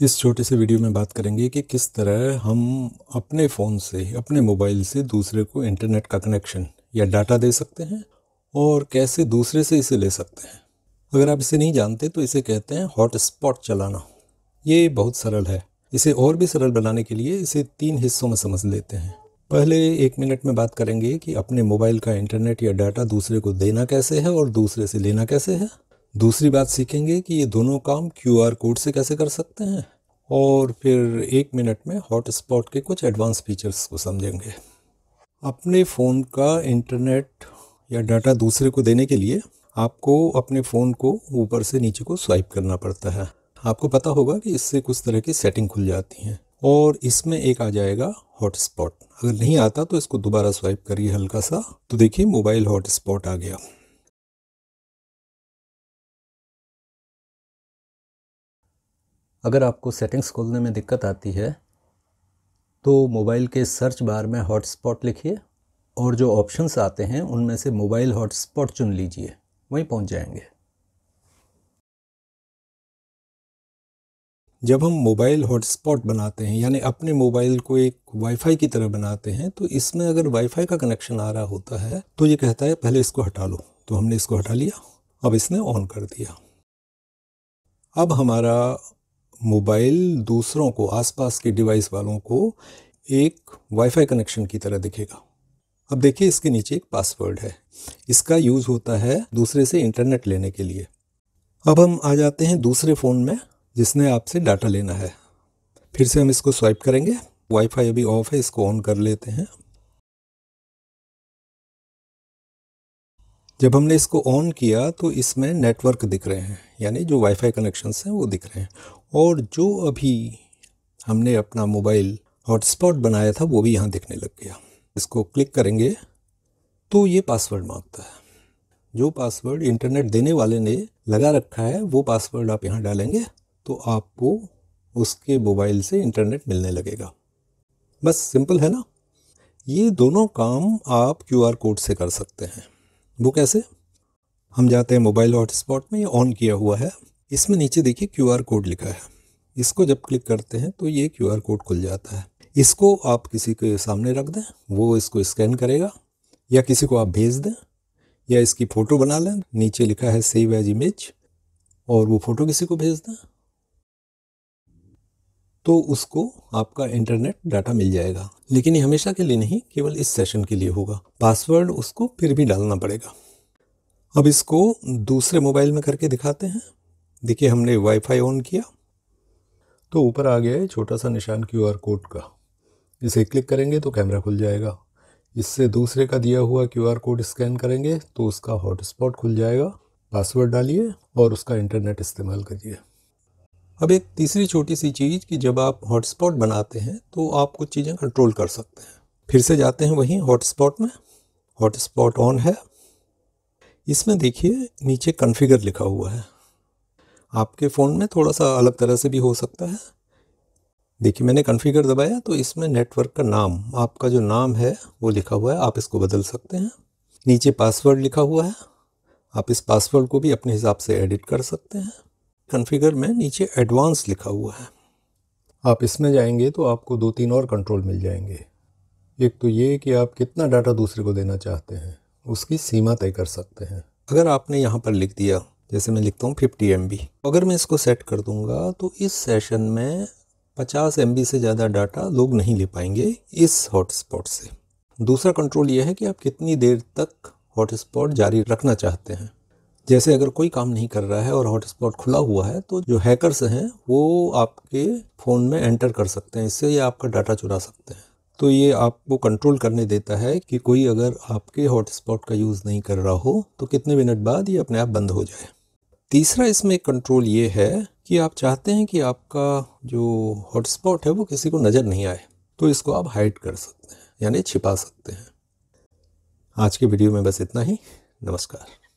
इस छोटे से वीडियो में बात करेंगे कि किस तरह हम अपने फ़ोन से अपने मोबाइल से दूसरे को इंटरनेट का कनेक्शन या डाटा दे सकते हैं और कैसे दूसरे से इसे ले सकते हैं अगर आप इसे नहीं जानते तो इसे कहते हैं हॉटस्पॉट चलाना ये बहुत सरल है इसे और भी सरल बनाने के लिए इसे तीन हिस्सों में समझ लेते हैं पहले एक मिनट में बात करेंगे कि अपने मोबाइल का इंटरनेट या डाटा दूसरे को देना कैसे है और दूसरे से लेना कैसे है दूसरी बात सीखेंगे कि ये दोनों काम क्यू आर कोड से कैसे कर सकते हैं और फिर एक मिनट में हॉटस्पॉट के कुछ एडवांस फीचर्स को समझेंगे अपने फ़ोन का इंटरनेट या डाटा दूसरे को देने के लिए आपको अपने फ़ोन को ऊपर से नीचे को स्वाइप करना पड़ता है आपको पता होगा कि इससे कुछ तरह की सेटिंग खुल जाती हैं और इसमें एक आ जाएगा हॉटस्पॉट अगर नहीं आता तो इसको दोबारा स्वाइप करिए हल्का सा तो देखिए मोबाइल हॉटस्पॉट आ गया अगर आपको सेटिंग्स खोलने में दिक्कत आती है तो मोबाइल के सर्च बार में हॉटस्पॉट लिखिए और जो ऑप्शंस आते हैं उनमें से मोबाइल हॉटस्पॉट चुन लीजिए वहीं पहुंच जाएंगे जब हम मोबाइल हॉटस्पॉट बनाते हैं यानी अपने मोबाइल को एक वाईफाई की तरह बनाते हैं तो इसमें अगर वाईफाई का कनेक्शन आ रहा होता है तो ये कहता है पहले इसको हटा लो तो हमने इसको हटा लिया अब इसने ऑन कर दिया अब हमारा मोबाइल दूसरों को आसपास के डिवाइस वालों को एक वाईफाई कनेक्शन की तरह दिखेगा अब देखिए इसके नीचे एक पासवर्ड है इसका यूज़ होता है दूसरे से इंटरनेट लेने के लिए अब हम आ जाते हैं दूसरे फ़ोन में जिसने आपसे डाटा लेना है फिर से हम इसको स्वाइप करेंगे वाईफाई अभी ऑफ है इसको ऑन कर लेते हैं जब हमने इसको ऑन किया तो इसमें नेटवर्क दिख रहे हैं यानी जो वाईफाई कनेक्शंस हैं वो दिख रहे हैं और जो अभी हमने अपना मोबाइल हॉटस्पॉट बनाया था वो भी यहाँ दिखने लग गया इसको क्लिक करेंगे तो ये पासवर्ड मांगता है जो पासवर्ड इंटरनेट देने वाले ने लगा रखा है वो पासवर्ड आप यहाँ डालेंगे तो आपको उसके मोबाइल से इंटरनेट मिलने लगेगा बस सिंपल है ना ये दोनों काम आप क्यू कोड से कर सकते हैं वो कैसे हम जाते हैं मोबाइल हॉटस्पॉट में ये ऑन किया हुआ है इसमें नीचे देखिए क्यू आर कोड लिखा है इसको जब क्लिक करते हैं तो ये क्यू आर कोड खुल जाता है इसको आप किसी के सामने रख दें वो इसको स्कैन करेगा या किसी को आप भेज दें या इसकी फ़ोटो बना लें नीचे लिखा है सेव एज इमेज और वो फ़ोटो किसी को भेज दें तो उसको आपका इंटरनेट डाटा मिल जाएगा लेकिन ये हमेशा के लिए नहीं केवल इस सेशन के लिए होगा पासवर्ड उसको फिर भी डालना पड़ेगा अब इसको दूसरे मोबाइल में करके दिखाते हैं देखिए हमने वाईफाई ऑन किया तो ऊपर आ गया है छोटा सा निशान आर कोड का इसे क्लिक करेंगे तो कैमरा खुल जाएगा इससे दूसरे का दिया हुआ आर कोड स्कैन करेंगे तो उसका हॉटस्पॉट खुल जाएगा पासवर्ड डालिए और उसका इंटरनेट इस्तेमाल करिए अब एक तीसरी छोटी सी चीज़ कि जब आप हॉटस्पॉट बनाते हैं तो आप कुछ चीज़ें कंट्रोल कर सकते हैं फिर से जाते हैं वहीं हॉटस्पॉट में हॉटस्पॉट ऑन है इसमें देखिए नीचे कॉन्फ़िगर लिखा हुआ है आपके फ़ोन में थोड़ा सा अलग तरह से भी हो सकता है देखिए मैंने कॉन्फ़िगर दबाया तो इसमें नेटवर्क का नाम आपका जो नाम है वो लिखा हुआ है आप इसको बदल सकते हैं नीचे पासवर्ड लिखा हुआ है आप इस पासवर्ड को भी अपने हिसाब से एडिट कर सकते हैं कॉन्फ़िगर में नीचे एडवांस लिखा हुआ है आप इसमें जाएंगे तो आपको दो तीन और कंट्रोल मिल जाएंगे एक तो ये कि आप कितना डाटा दूसरे को देना चाहते हैं उसकी सीमा तय कर सकते हैं अगर आपने यहाँ पर लिख दिया जैसे मैं लिखता हूँ फिफ्टी एम अगर मैं इसको सेट कर दूँगा तो इस सेशन में पचास एम से ज़्यादा डाटा लोग नहीं ले पाएंगे इस हॉटस्पॉट से दूसरा कंट्रोल यह है कि आप कितनी देर तक हॉटस्पॉट जारी रखना चाहते हैं जैसे अगर कोई काम नहीं कर रहा है और हॉटस्पॉट खुला हुआ है तो जो हैकर्स हैं वो आपके फ़ोन में एंटर कर सकते हैं इससे या आपका डाटा चुरा सकते हैं तो ये आपको कंट्रोल करने देता है कि कोई अगर आपके हॉटस्पॉट का यूज़ नहीं कर रहा हो तो कितने मिनट बाद ये अपने आप बंद हो जाए तीसरा इसमें कंट्रोल ये है कि आप चाहते हैं कि आपका जो हॉटस्पॉट है वो किसी को नज़र नहीं आए तो इसको आप हाइड कर सकते हैं यानी छिपा सकते हैं आज के वीडियो में बस इतना ही नमस्कार